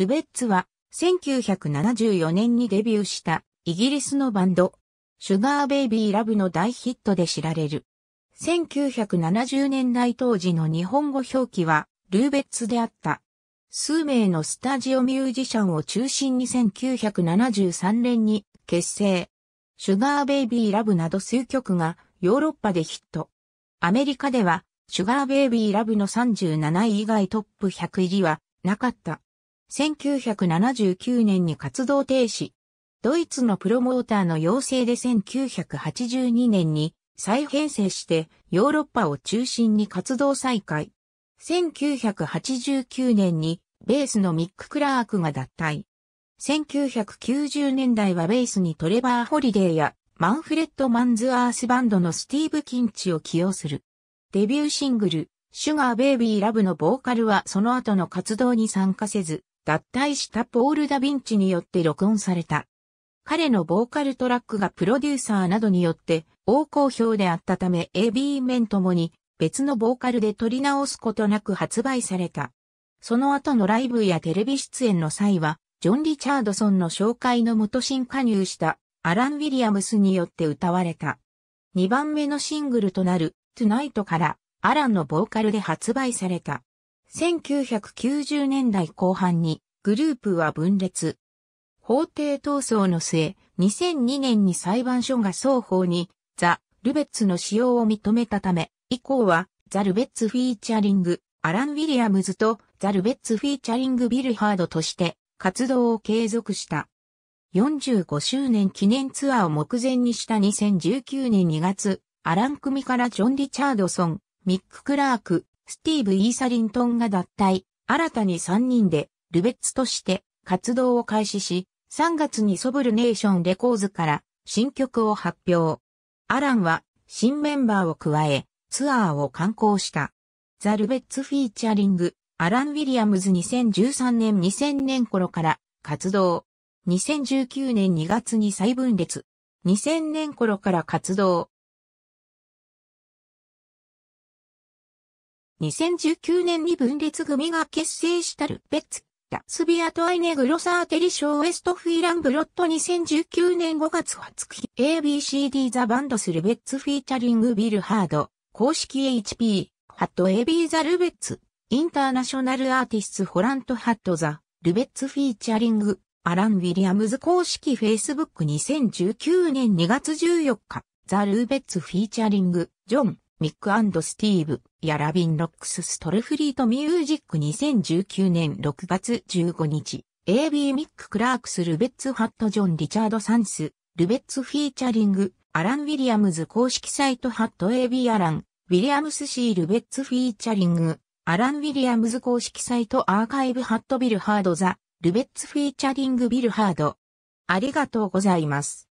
ルベッツは1974年にデビューしたイギリスのバンド、シュガーベイビーラブの大ヒットで知られる。1970年代当時の日本語表記はルーベッツであった。数名のスタジオミュージシャンを中心に1973年に結成。シュガーベイビーラブなど数曲がヨーロッパでヒット。アメリカではシュガーベイビーラブの37位以外トップ100入りはなかった。1979年に活動停止。ドイツのプロモーターの要請で1982年に再編成してヨーロッパを中心に活動再開。1989年にベースのミック・クラークが脱退。1990年代はベースにトレバー・ホリデーやマンフレッド・マンズ・アースバンドのスティーブ・キンチを起用する。デビューシングル、シュガー・ベイビー・ラブのボーカルはその後の活動に参加せず、脱退したポール・ダ・ヴィンチによって録音された。彼のボーカルトラックがプロデューサーなどによって大好評であったため AB 面ともに別のボーカルで取り直すことなく発売された。その後のライブやテレビ出演の際は、ジョン・リチャードソンの紹介のもと新加入したアラン・ウィリアムスによって歌われた。2番目のシングルとなる Tonight からアランのボーカルで発売された。1990年代後半にグループは分裂。法廷闘争の末、2002年に裁判所が双方にザ・ルベッツの使用を認めたため、以降はザ・ルベッツフィーチャリング、アラン・ウィリアムズとザ・ルベッツフィーチャリング・ビルハードとして活動を継続した。45周年記念ツアーを目前にした2019年2月、アラン組からジョン・リチャードソン、ミック・クラーク、スティーブ・イーサリントンが脱退、新たに3人で、ルベッツとして活動を開始し、3月にソブルネーションレコーズから新曲を発表。アランは新メンバーを加え、ツアーを観光した。ザ・ルベッツ・フィーチャリング、アラン・ウィリアムズ2013年2000年頃から活動。2019年2月に再分裂。2000年頃から活動。2019年に分裂組が結成したルペッツ、ダスビアとアイネグロサーテリショーウエストフィーランブロット2019年5月20日 ABCD ザバンドスルベッツフィーチャリングビルハード公式 HP ハット AB ザルベッツインターナショナルアーティストホラントハットザルベッツフィーチャリングアラン・ウィリアムズ公式 Facebook2019 年2月14日ザルーベッツフィーチャリングジョンミックスティーブやラビン・ロックス・ストルフリート・ミュージック2019年6月15日、AB ミック・クラークス・ルベッツ・ハット・ジョン・リチャード・サンス、ルベッツ・フィーチャリング、アラン・ウィリアムズ公式サイトハット AB アラン、ウィリアムス・シー・ルベッツ・フィーチャリング、アラン・ウィリアムズ公式サイトアーカイブハットビルハードザ、ルベッツ・フィーチャリングビルハード。ありがとうございます。